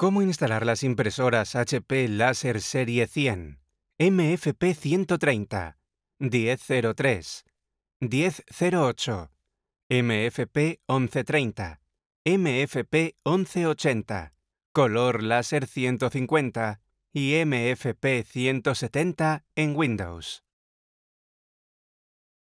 ¿Cómo instalar las impresoras HP Laser Serie 100, MFP 130, 1003, 1008, MFP 1130, MFP 1180, color láser 150 y MFP 170 en Windows?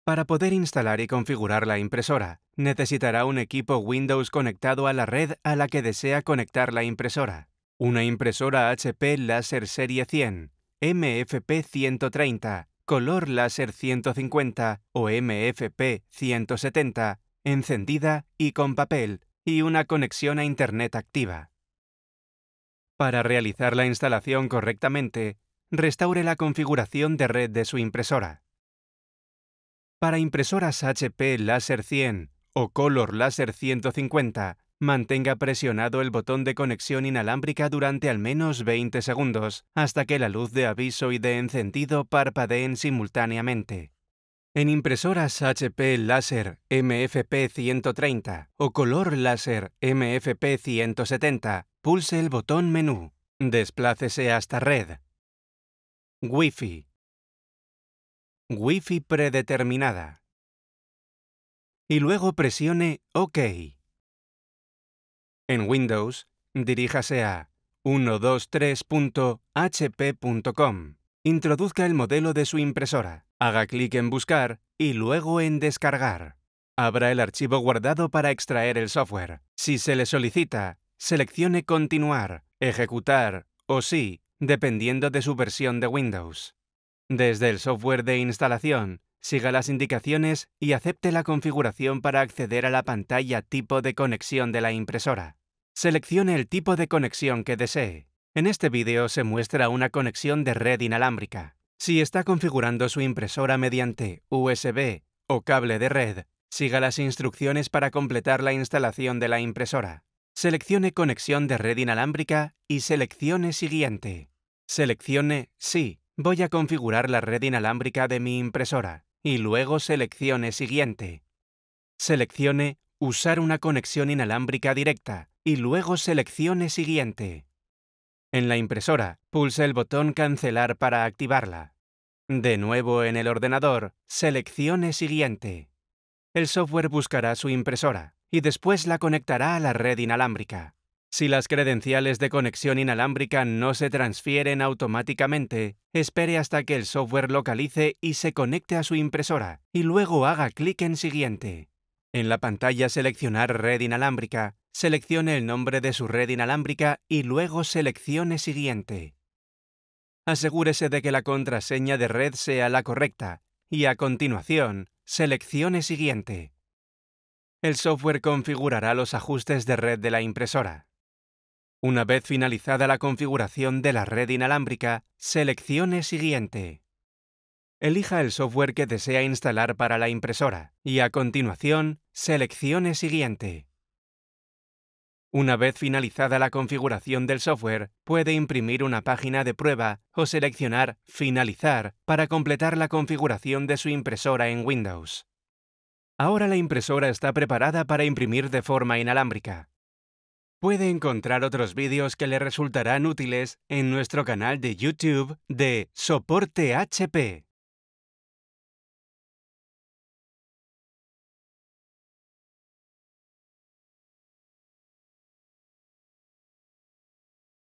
Para poder instalar y configurar la impresora, necesitará un equipo Windows conectado a la red a la que desea conectar la impresora. Una impresora HP Láser Serie 100, MFP 130, color láser 150 o MFP 170, encendida y con papel, y una conexión a Internet activa. Para realizar la instalación correctamente, restaure la configuración de red de su impresora. Para impresoras HP Láser 100 o Color Láser 150, mantenga presionado el botón de conexión inalámbrica durante al menos 20 segundos, hasta que la luz de aviso y de encendido parpadeen simultáneamente. En impresoras HP Láser MFP130 o color láser MFP170, pulse el botón menú. Desplácese hasta red. Wi-Fi. Wi-Fi predeterminada y luego presione OK. En Windows, diríjase a 123.hp.com. Introduzca el modelo de su impresora. Haga clic en Buscar y luego en Descargar. Abra el archivo guardado para extraer el software. Si se le solicita, seleccione Continuar, Ejecutar o Sí, dependiendo de su versión de Windows. Desde el software de instalación, Siga las indicaciones y acepte la configuración para acceder a la pantalla tipo de conexión de la impresora. Seleccione el tipo de conexión que desee. En este vídeo se muestra una conexión de red inalámbrica. Si está configurando su impresora mediante USB o cable de red, siga las instrucciones para completar la instalación de la impresora. Seleccione Conexión de red inalámbrica y seleccione Siguiente. Seleccione Sí, voy a configurar la red inalámbrica de mi impresora y luego seleccione Siguiente. Seleccione Usar una conexión inalámbrica directa y luego seleccione Siguiente. En la impresora, pulse el botón Cancelar para activarla. De nuevo en el ordenador, seleccione Siguiente. El software buscará su impresora y después la conectará a la red inalámbrica. Si las credenciales de conexión inalámbrica no se transfieren automáticamente, espere hasta que el software localice y se conecte a su impresora, y luego haga clic en Siguiente. En la pantalla Seleccionar red inalámbrica, seleccione el nombre de su red inalámbrica y luego seleccione Siguiente. Asegúrese de que la contraseña de red sea la correcta, y a continuación, seleccione Siguiente. El software configurará los ajustes de red de la impresora. Una vez finalizada la configuración de la red inalámbrica, seleccione Siguiente. Elija el software que desea instalar para la impresora y a continuación seleccione Siguiente. Una vez finalizada la configuración del software, puede imprimir una página de prueba o seleccionar Finalizar para completar la configuración de su impresora en Windows. Ahora la impresora está preparada para imprimir de forma inalámbrica. Puede encontrar otros vídeos que le resultarán útiles en nuestro canal de YouTube de Soporte HP.